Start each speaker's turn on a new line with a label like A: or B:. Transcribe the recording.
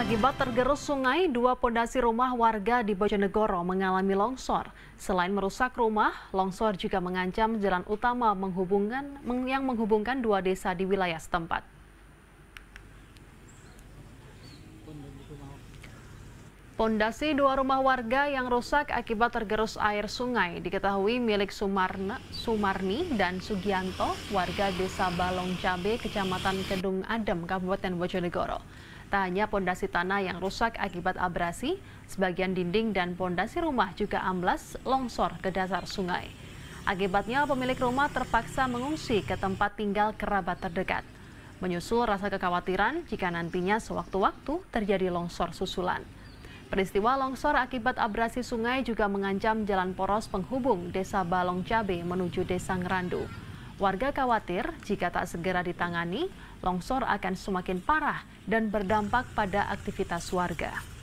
A: Akibat tergerus sungai, dua pondasi rumah warga di Bojonegoro mengalami longsor. Selain merusak rumah, longsor juga mengancam jalan utama menghubungkan, yang menghubungkan dua desa di wilayah setempat. Pondasi dua rumah warga yang rusak akibat tergerus air sungai diketahui milik Sumarna, Sumarni dan Sugianto, warga desa Balong Cabe, kecamatan Kedung Adem, Kabupaten Bojonegoro. Tak hanya pondasi tanah yang rusak akibat abrasi, sebagian dinding dan pondasi rumah juga amblas longsor ke dasar sungai. Akibatnya pemilik rumah terpaksa mengungsi ke tempat tinggal kerabat terdekat menyusul rasa kekhawatiran jika nantinya sewaktu-waktu terjadi longsor susulan. Peristiwa longsor akibat abrasi sungai juga mengancam jalan poros penghubung Desa Balong Cabe menuju Desa Ngerandu. Warga khawatir jika tak segera ditangani, longsor akan semakin parah dan berdampak pada aktivitas warga.